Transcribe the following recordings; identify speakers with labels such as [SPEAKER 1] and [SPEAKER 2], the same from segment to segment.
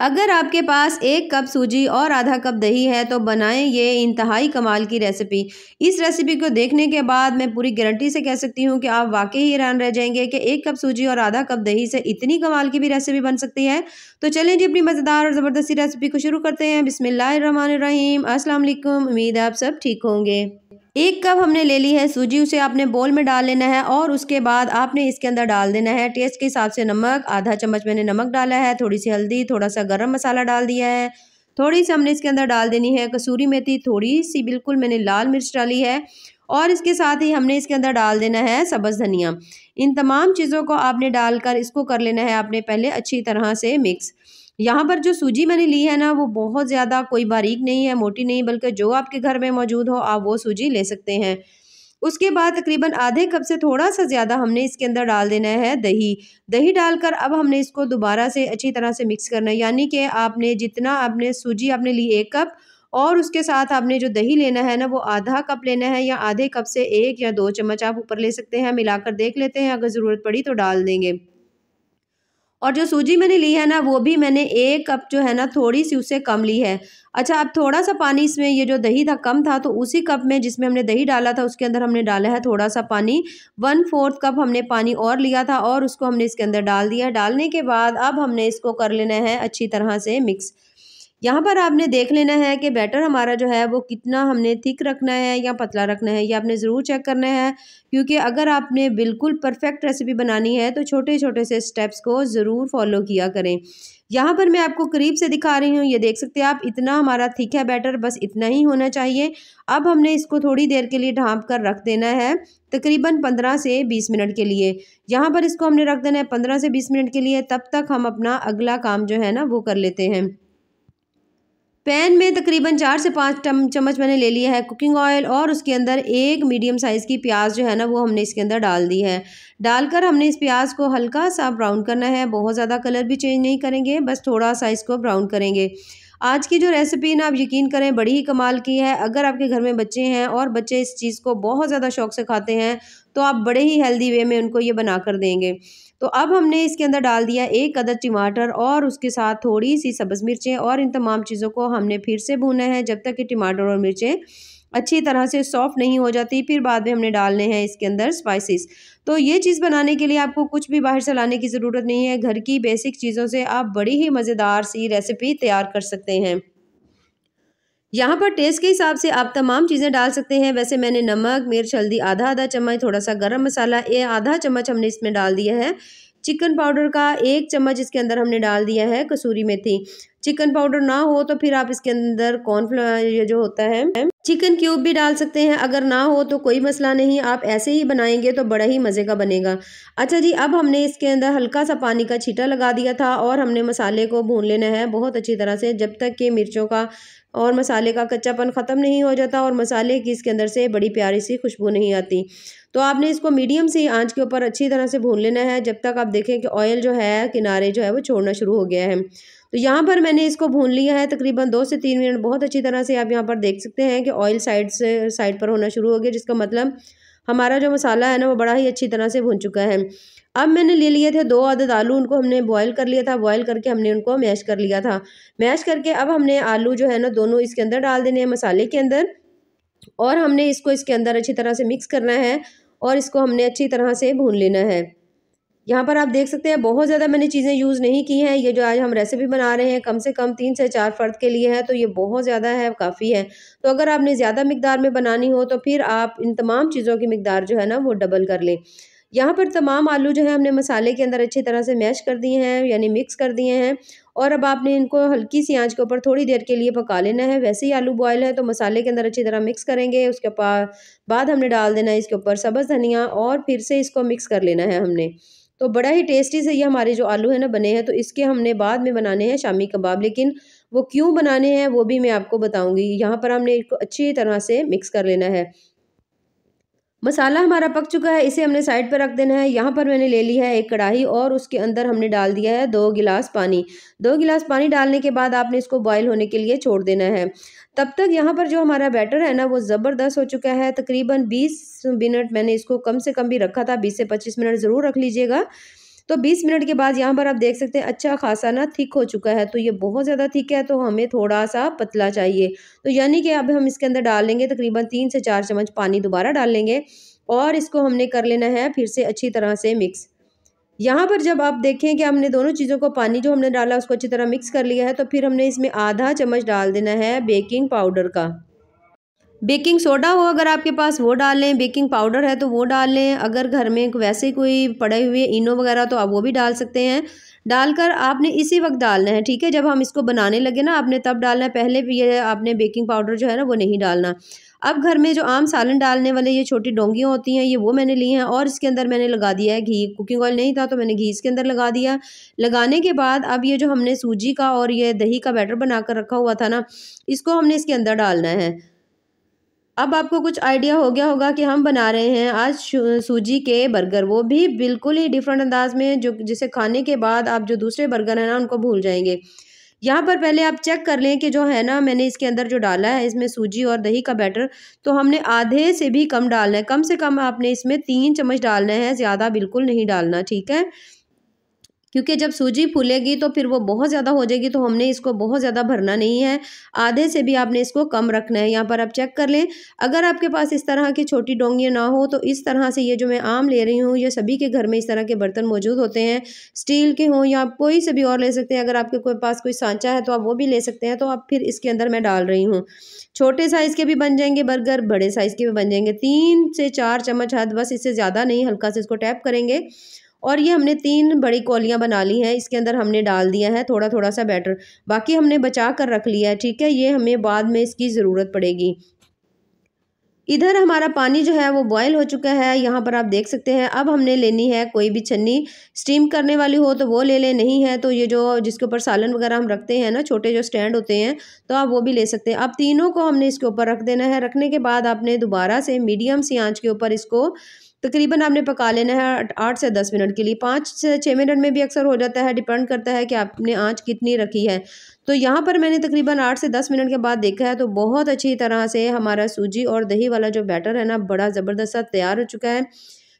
[SPEAKER 1] अगर आपके पास एक कप सूजी और आधा कप दही है तो बनाएं ये इंतहाई कमाल की रेसिपी इस रेसिपी को देखने के बाद मैं पूरी गारंटी से कह सकती हूँ कि आप वाकई ही हैरान रह जाएंगे कि एक कप सूजी और आधा कप दही से इतनी कमाल की भी रेसिपी बन सकती है तो चलें जी अपनी मज़ेदार और ज़बरदस्ती रेसिपी को शुरू करते हैं बिसमिल्लर रहीम अस्सलाम वालेकुम उम्मीद आप सब ठीक होंगे एक कप हमने ले ली है सूजी उसे आपने बोल में डाल लेना है और उसके बाद आपने इसके अंदर डाल देना है टेस्ट के हिसाब से नमक आधा चम्मच मैंने नमक डाला है थोड़ी सी हल्दी थोड़ा सा गरम मसाला डाल दिया है थोड़ी सी हमने इसके अंदर डाल देनी है कसूरी मेथी थोड़ी सी बिल्कुल मैंने लाल मिर्च डाली है और इसके साथ ही हमने इसके अंदर डाल देना है सब्ज़ धनिया इन तमाम चीज़ों को आपने डालकर इसको कर लेना है आपने पहले अच्छी तरह से मिक्स यहाँ पर जो सूजी मैंने ली है ना वो बहुत ज़्यादा कोई बारीक नहीं है मोटी नहीं बल्कि जो आपके घर में मौजूद हो आप वो सूजी ले सकते हैं उसके बाद तकरीबन आधे कप से थोड़ा सा ज़्यादा हमने इसके अंदर डाल देना है दही दही डालकर अब हमने इसको दोबारा से अच्छी तरह से मिक्स करना है यानी कि आपने जितना आपने सूजी आपने ली एक कप और उसके साथ आपने जो दही लेना है ना वो आधा कप लेना है या आधे कप से एक या दो चम्मच आप ऊपर ले सकते हैं मिलाकर देख लेते हैं अगर ज़रूरत पड़ी तो डाल देंगे और जो सूजी मैंने ली है ना वो भी मैंने एक कप जो है ना थोड़ी सी उससे कम ली है अच्छा अब थोड़ा सा पानी इसमें ये जो दही था कम था तो उसी कप में जिसमें हमने दही डाला था उसके अंदर हमने डाला है थोड़ा सा पानी वन फोर्थ कप हमने पानी और लिया था और उसको हमने इसके अंदर डाल दिया डालने के बाद अब हमने इसको कर लेना है अच्छी तरह से मिक्स यहाँ पर आपने देख लेना है कि बैटर हमारा जो है वो कितना हमने थिक रखना है या पतला रखना है ये आपने ज़रूर चेक करना है क्योंकि अगर आपने बिल्कुल परफेक्ट रेसिपी बनानी है तो छोटे छोटे से स्टेप्स को ज़रूर फॉलो किया करें यहाँ पर मैं आपको करीब से दिखा रही हूँ ये देख सकते हैं आप इतना हमारा थिक है बैटर बस इतना ही होना चाहिए अब हमने इसको थोड़ी देर के लिए ढांप कर रख देना है तकरीबन पंद्रह से बीस मिनट के लिए यहाँ पर इसको हमने रख देना है पंद्रह से बीस मिनट के लिए तब तक हम अपना अगला काम जो है ना वो कर लेते हैं पैन में तकरीबन चार से पाँच चम्मच मैंने ले लिया है कुकिंग ऑयल और उसके अंदर एक मीडियम साइज़ की प्याज जो है ना वो हमने इसके अंदर डाल दी है डालकर हमने इस प्याज को हल्का सा ब्राउन करना है बहुत ज़्यादा कलर भी चेंज नहीं करेंगे बस थोड़ा सा इसको ब्राउन करेंगे आज की जो रेसिपी ना आप यकीन करें बड़ी ही कमाल की है अगर आपके घर में बच्चे हैं और बच्चे इस चीज़ को बहुत ज़्यादा शौक से खाते हैं तो आप बड़े ही हेल्दी वे में उनको ये बना कर देंगे तो अब हमने इसके अंदर डाल दिया एक अदर टमाटर और उसके साथ थोड़ी सी सब्ज़ मिर्चें और इन तमाम चीज़ों को हमने फिर से भूना है जब तक कि टमाटर और मिर्चें अच्छी तरह से सॉफ्ट नहीं हो जाती फिर बाद में हमने डालने हैं इसके अंदर स्पाइसेस तो ये चीज़ बनाने के लिए आपको कुछ भी बाहर से लाने की ज़रूरत नहीं है घर की बेसिक चीज़ों से आप बड़ी ही मज़ेदार सी रेसिपी तैयार कर सकते हैं यहाँ पर टेस्ट के हिसाब से आप तमाम चीज़ें डाल सकते हैं वैसे मैंने नमक मिर्च हल्दी आधा आधा चम्मच थोड़ा सा गरम मसाला ये आधा चम्मच हमने इसमें डाल दिया है चिकन पाउडर का एक चम्मच इसके अंदर हमने डाल दिया है कसूरी मेथी चिकन पाउडर ना हो तो फिर आप इसके अंदर कॉर्नफ्लावर ये जो होता है चिकन क्यूब भी डाल सकते हैं अगर ना हो तो कोई मसला नहीं आप ऐसे ही बनाएंगे तो बड़ा ही मज़े का बनेगा अच्छा जी अब हमने इसके अंदर हल्का सा पानी का छीटा लगा दिया था और हमने मसाले को भून लेना है बहुत अच्छी तरह से जब तक कि मिर्चों का और मसाले का कच्चापन ख़त्म नहीं हो जाता और मसाले की इसके अंदर से बड़ी प्यारी सी खुशबू नहीं आती तो आपने इसको मीडियम से आँच के ऊपर अच्छी तरह से भून लेना है जब तक आप देखें कि ऑयल जो है किनारे जो है वो छोड़ना शुरू हो गया है तो यहाँ पर मैंने इसको भून लिया है तकरीबन दो से तीन मिनट बहुत अच्छी तरह से आप यहाँ पर देख सकते हैं कि ऑयल साइड से साइड पर होना शुरू हो गया जिसका मतलब हमारा जो मसाला है ना वो बड़ा ही अच्छी तरह से भुन चुका है अब मैंने ले लिए थे दो आदद आलू उनको हमने बॉईल कर लिया था बॉईल करके हमने उनको मैश कर लिया था मैश करके अब हमने आलू जो है ना दोनों इसके अंदर डाल देने हैं मसाले के अंदर और हमने इसको इसके अंदर अच्छी तरह से मिक्स करना है और इसको हमने अच्छी तरह से भून लेना है यहाँ पर आप देख सकते हैं बहुत ज़्यादा मैंने चीज़ें यूज़ नहीं की हैं ये जो आज हम रेसिपी बना रहे हैं कम से कम तीन से चार फ़र्द के लिए है तो ये बहुत ज़्यादा है काफ़ी है तो अगर आपने ज़्यादा मकदार में बनानी हो तो फिर आप इन तमाम चीज़ों की मकदार जो है ना वो डबल कर लें यहाँ पर तमाम आलू जो है हमने मसाले के अंदर अच्छी तरह से मैश कर दिए हैं यानी मिक्स कर दिए हैं और अब आपने इनको हल्की सी आंच के ऊपर थोड़ी देर के लिए पका लेना है वैसे ही आलू बॉयल है तो मसाले के अंदर अच्छी तरह मिक्स करेंगे उसके बाद हमने डाल देना है इसके ऊपर सब्ज़ धनिया और फिर से इसको मिक्स कर लेना है हमने तो बड़ा ही टेस्टी से ये हमारे जो आलू है ना बने हैं तो इसके हमने बाद में बनाने हैं शामी कबाब लेकिन वो क्यों बनाने हैं वो भी मैं आपको बताऊंगी यहाँ पर हमने इसको अच्छी तरह से मिक्स कर लेना है मसाला हमारा पक चुका है इसे हमने साइड पर रख देना है यहाँ पर मैंने ले ली है एक कढ़ाई और उसके अंदर हमने डाल दिया है दो गिलास पानी दो गिलास पानी डालने के बाद आपने इसको बॉयल होने के लिए छोड़ देना है तब तक यहाँ पर जो हमारा बैटर है ना वो ज़बरदस्त हो चुका है तकरीबन बीस मिनट मैंने इसको कम से कम भी रखा था बीस से पच्चीस मिनट ज़रूर रख लीजिएगा तो 20 मिनट के बाद यहाँ पर आप देख सकते हैं अच्छा खासा ना थिक हो चुका है तो ये बहुत ज़्यादा थिक है तो हमें थोड़ा सा पतला चाहिए तो यानी कि अब हम इसके अंदर डाल लेंगे तकरीबन तीन से चार चम्मच पानी दोबारा डाल लेंगे और इसको हमने कर लेना है फिर से अच्छी तरह से मिक्स यहाँ पर जब आप देखें कि हमने दोनों चीज़ों को पानी जो हमने डाला उसको अच्छी तरह मिक्स कर लिया है तो फिर हमने इसमें आधा चम्मच डाल देना है बेकिंग पाउडर का बेकिंग सोडा हो अगर आपके पास वो डाल लें बेकिंग पाउडर है तो वो डाल लें अगर घर में वैसे कोई पड़े हुए इनो वगैरह तो आप वो भी डाल सकते हैं डालकर आपने इसी वक्त डालना है ठीक है जब हम इसको बनाने लगे ना आपने तब डालना है पहले भी ये आपने बेकिंग पाउडर जो है ना वो नहीं डालना अब घर में जो आम सालन डालने वाले ये छोटी डोंगियाँ होती हैं ये वो मैंने ली हैं और इसके अंदर मैंने लगा दिया है घी कुकिंग ऑयल नहीं था तो मैंने घी इसके अंदर लगा दिया लगाने के बाद अब ये जो हमने सूजी का और ये दही का बैटर बना कर रखा हुआ था ना इसको हमने इसके अंदर डालना है अब आपको कुछ आइडिया हो गया होगा कि हम बना रहे हैं आज सूजी के बर्गर वो भी बिल्कुल ही डिफरेंट अंदाज में जो जिसे खाने के बाद आप जो दूसरे बर्गर हैं ना उनको भूल जाएंगे यहाँ पर पहले आप चेक कर लें कि जो है ना मैंने इसके अंदर जो डाला है इसमें सूजी और दही का बैटर तो हमने आधे से भी कम डालना है कम से कम आपने इसमें तीन चम्मच डालना है ज़्यादा बिल्कुल नहीं डालना ठीक है क्योंकि जब सूजी फूलेगी तो फिर वो बहुत ज़्यादा हो जाएगी तो हमने इसको बहुत ज़्यादा भरना नहीं है आधे से भी आपने इसको कम रखना है यहाँ पर आप चेक कर लें अगर आपके पास इस तरह की छोटी डोंगियाँ ना हो तो इस तरह से ये जो मैं आम ले रही हूँ ये सभी के घर में इस तरह के बर्तन मौजूद होते हैं स्टील के हों या आप कोई से भी और ले सकते हैं अगर आपके कोई पास कोई सांचा है तो आप वो भी ले सकते हैं तो आप फिर इसके अंदर मैं डाल रही हूँ छोटे साइज़ के भी बन जाएंगे बर्गर बड़े साइज़ के भी बन जाएंगे तीन से चार चम्मच हद बस इससे ज़्यादा नहीं हल्का से इसको टैप करेंगे और ये हमने तीन बड़ी कौलियाँ बना ली हैं इसके अंदर हमने डाल दिया है थोड़ा थोड़ा सा बैटर बाकी हमने बचा कर रख लिया है ठीक है ये हमें बाद में इसकी ज़रूरत पड़ेगी इधर हमारा पानी जो है वो बॉयल हो चुका है यहाँ पर आप देख सकते हैं अब हमने लेनी है कोई भी छन्नी स्टीम करने वाली हो तो वो ले लें नहीं है तो ये जो जिसके ऊपर सालन वगैरह हम रखते हैं ना छोटे जो स्टैंड होते हैं तो आप वो भी ले सकते हैं अब तीनों को हमने इसके ऊपर रख देना है रखने के बाद आपने दोबारा से मीडियम सी आँच के ऊपर इसको तकरीबन आपने पका लेना है आठ से दस मिनट के लिए पाँच से छः मिनट में भी अक्सर हो जाता है डिपेंड करता है कि आपने आँच कितनी रखी है तो यहाँ पर मैंने तकरीबन आठ से दस मिनट के बाद देखा है तो बहुत अच्छी तरह से हमारा सूजी और दही वाला जो बैटर है ना बड़ा ज़बरदस्त सा तैयार हो चुका है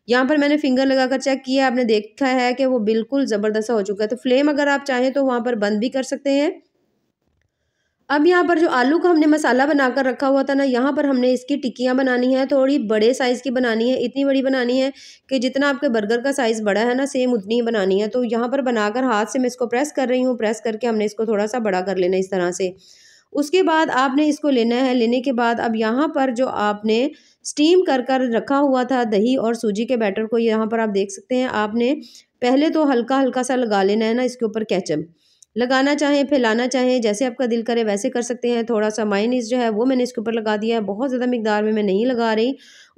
[SPEAKER 1] यहाँ पर मैंने फिंगर लगाकर चेक किया आपने देखा है कि वो बिल्कुल ज़बरदस्त हो चुका है तो फ्लेम अगर आप चाहें तो वहाँ पर बंद भी कर सकते हैं अब यहाँ पर जो आलू का हमने मसाला बनाकर रखा हुआ था ना यहाँ पर हमने इसकी टिक्कियाँ बनानी है थोड़ी बड़े साइज़ की बनानी है इतनी बड़ी बनानी है कि जितना आपके बर्गर का साइज़ बड़ा है ना सेम उतनी ही बनानी है तो यहाँ पर बनाकर हाथ से मैं इसको प्रेस कर रही हूँ प्रेस करके हमने इसको थोड़ा सा बड़ा कर लेना इस तरह से उसके बाद आपने इसको लेना है लेने के बाद अब यहाँ पर जो आपने स्टीम कर कर रखा हुआ था दही और सूजी के बैटर को यहाँ पर आप देख सकते हैं आपने पहले तो हल्का हल्का सा लगा लेना है ना इसके ऊपर कैचअप लगाना चाहें फैलाना चाहें जैसे आपका दिल करे वैसे कर सकते हैं थोड़ा सा माइनिस जो है वो मैंने इसके ऊपर लगा दिया है बहुत ज़्यादा मिकदार में मैं नहीं लगा रही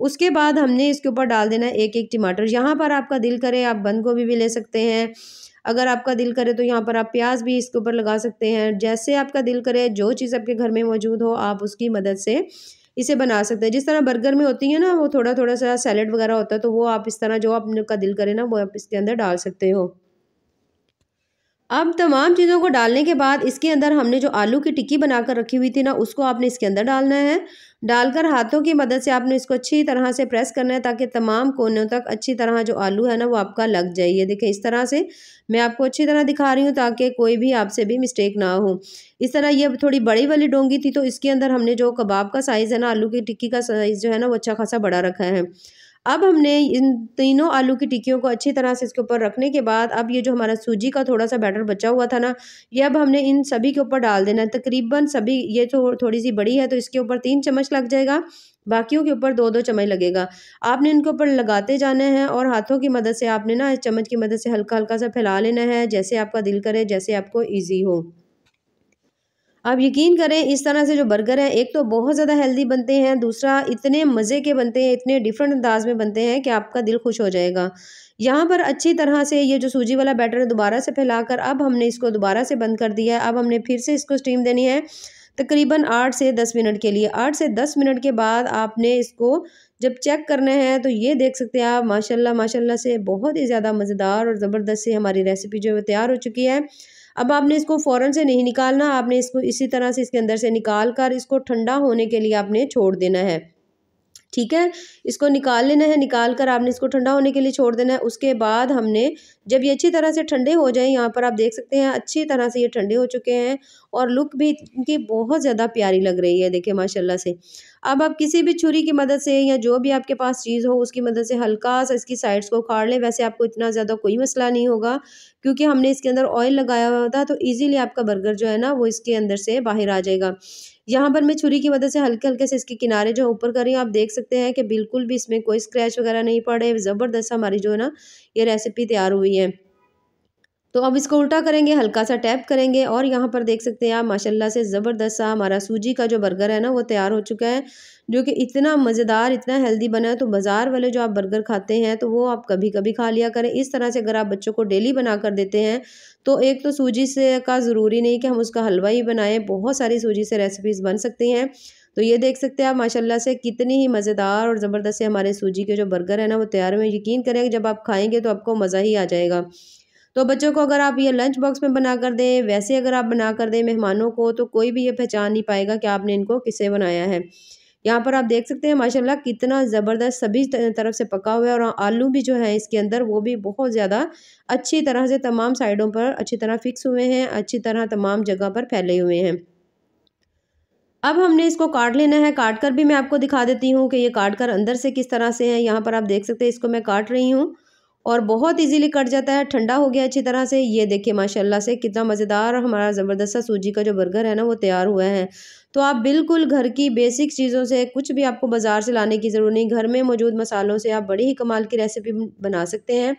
[SPEAKER 1] उसके बाद हमने इसके ऊपर डाल देना एक एक टमाटर यहाँ पर आपका दिल करे आप बंद गोभी भी ले सकते हैं अगर आपका दिल करे तो यहाँ पर आप प्याज भी इसके ऊपर लगा सकते हैं जैसे आपका दिल करे जो चीज़ आपके घर में मौजूद हो आप उसकी मदद से इसे बना सकते हैं जिस तरह बर्गर में होती है ना वो थोड़ा थोड़ा सा सैलड वगैरह होता है तो वो आप इस तरह जो आपका दिल करे ना वो आप इसके अंदर डाल सकते हो अब तमाम चीज़ों को डालने के बाद इसके अंदर हमने जो आलू की टिक्की बनाकर रखी हुई थी ना उसको आपने इसके अंदर डालना है डालकर हाथों की मदद से आपने इसको अच्छी तरह से प्रेस करना है ताकि तमाम कोनों तक अच्छी तरह जो आलू है ना वो आपका लग जाइए देखें इस तरह से मैं आपको अच्छी तरह दिखा रही हूँ ताकि कोई भी आपसे भी मिस्टेक ना हो इस तरह ये थोड़ी बड़ी वाली डोंगी थी तो इसके अंदर हमने जो कबाब का साइज़ है ना आलू की टिक्की का साइज़ जो है ना वो अच्छा खासा बड़ा रखा है अब हमने इन तीनों आलू की टिक्कियों को अच्छी तरह से इसके ऊपर रखने के बाद अब ये जो हमारा सूजी का थोड़ा सा बैटर बचा हुआ था ना ये अब हमने इन सभी के ऊपर डाल देना है तकरीबन सभी ये तो थोड़ी सी बड़ी है तो इसके ऊपर तीन चम्मच लग जाएगा बाकियों के ऊपर दो दो चम्मच लगेगा आपने इनके ऊपर लगाते जाना है और हाथों की मदद से आपने ना इस चम्मच की मदद से हल्का हल्का सा फैला लेना है जैसे आपका दिल करे जैसे आपको ईजी हो आप यकीन करें इस तरह से जो बर्गर है एक तो बहुत ज़्यादा हेल्दी बनते हैं दूसरा इतने मज़े के बनते हैं इतने डिफरेंट अंदाज में बनते हैं कि आपका दिल खुश हो जाएगा यहाँ पर अच्छी तरह से ये जो सूजी वाला बैटर है दोबारा से फैलाकर अब हमने इसको दोबारा से बंद कर दिया है अब हमने फिर से इसको स्टीम देनी है तकरीबन आठ से दस मिनट के लिए आठ से दस मिनट के बाद आपने इसको जब चेक करना है तो ये देख सकते हैं आप माशाल्लाह माशाल्लाह से बहुत ही ज़्यादा मज़ेदार और ज़बरदस्त से हमारी रेसिपी जो है तैयार हो चुकी है अब आपने इसको फ़ौरन से नहीं निकालना आपने इसको इसी तरह से इसके अंदर से निकाल कर इसको ठंडा होने के लिए आपने छोड़ देना है ठीक है इसको निकाल लेना है निकाल कर आपने इसको ठंडा होने के लिए छोड़ देना है उसके बाद हमने जब ये अच्छी तरह से ठंडे हो जाए यहाँ पर आप देख सकते हैं अच्छी तरह से ये ठंडे हो चुके हैं और लुक भी इनकी बहुत ज़्यादा प्यारी लग रही है देखिए माशाल्लाह से अब आप किसी भी छुरी की मदद से या जो भी आपके पास चीज़ हो उसकी मदद से हल्का सा इसकी साइड्स को उखाड़ लें वैसे आपको इतना ज़्यादा कोई मसला नहीं होगा क्योंकि हमने इसके अंदर ऑयल लगाया हुआ था तो ईजिली आपका बर्गर जो है ना वो इसके अंदर से बाहर आ जाएगा यहाँ पर मैं छुरी की मदद से हल्के हल्के से इसके किनारे जो ऊपर कर रही हूँ आप देख सकते हैं कि बिल्कुल भी इसमें कोई स्क्रैच वगैरह नहीं पड़े ज़बरदस्त हमारी जो है ना ये रेसिपी तैयार हुई है तो अब इसको उल्टा करेंगे हल्का सा टैप करेंगे और यहाँ पर देख सकते हैं आप माशाल्लाह से ज़बरदस्त सा हमारा सूजी का जो बर्गर है ना वो तैयार हो चुका है जो कि इतना मज़ेदार इतना हेल्दी बना है तो बाज़ार वाले जो आप बर्गर खाते हैं तो वो आप कभी कभी खा लिया करें इस तरह से अगर आप बच्चों को डेली बना कर देते हैं तो एक तो सूजी से का ज़रूरी नहीं कि हम उसका हलवा ही बनाएँ बहुत सारी सूजी से रेसिपीज़ बन सकती हैं तो ये देख सकते हैं आप माशाल्लाह से कितनी ही मज़ेदार और ज़बरदस्त हमारे सूजी के जो बर्गर है ना वो तैयार हुए यकीन करें जब आप खाएँगे तो आपको मज़ा ही आ जाएगा तो बच्चों को अगर आप ये लंच बॉक्स में बना कर दें वैसे अगर आप बना कर दें मेहमानों को तो कोई भी ये पहचान नहीं पाएगा कि आपने इनको किसे बनाया है यहाँ पर आप देख सकते हैं माशाल्लाह कितना ज़बरदस्त सभी तरफ से पका हुआ है और आलू भी जो है इसके अंदर वो भी बहुत ज़्यादा अच्छी तरह से तमाम साइडों पर अच्छी तरह फिक्स हुए हैं अच्छी तरह तमाम जगह पर फैले हुए हैं अब हमने इसको काट लेना है काट कर भी मैं आपको दिखा देती हूँ कि ये काट कर अंदर से किस तरह से है यहाँ पर आप देख सकते हैं इसको मैं काट रही हूँ और बहुत इजीली कट जाता है ठंडा हो गया अच्छी तरह से ये देखिए माशाल्लाह से कितना मज़ेदार हमारा ज़बरदस्त सूजी का जो बर्गर है ना वो तैयार हुआ है तो आप बिल्कुल घर की बेसिक चीज़ों से कुछ भी आपको बाज़ार से लाने की ज़रूरत नहीं घर में मौजूद मसालों से आप बड़ी ही कमाल की रेसिपी बना सकते हैं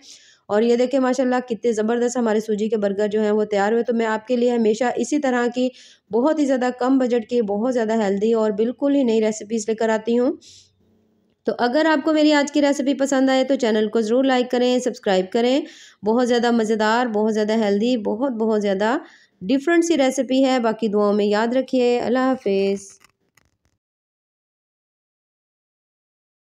[SPEAKER 1] और ये देखें माशाल्लाह कितने ज़बरदस्त हमारे सूजी के बर्गर जो हैं वो तैयार हुए तो मैं आपके लिए हमेशा इसी तरह की बहुत ही ज़्यादा कम बजट की बहुत ज़्यादा हेल्दी और बिल्कुल ही नई रेसिपीज़ लेकर आती हूँ तो अगर आपको मेरी आज की रेसिपी पसंद आए तो चैनल को ज़रूर लाइक करें सब्सक्राइब करें बहुत ज़्यादा मज़ेदार बहुत ज़्यादा हेल्दी बहुत बहुत ज़्यादा डिफरेंट सी रेसिपी है बाकी दुआओं में याद रखिए अल्लाह हाफिज़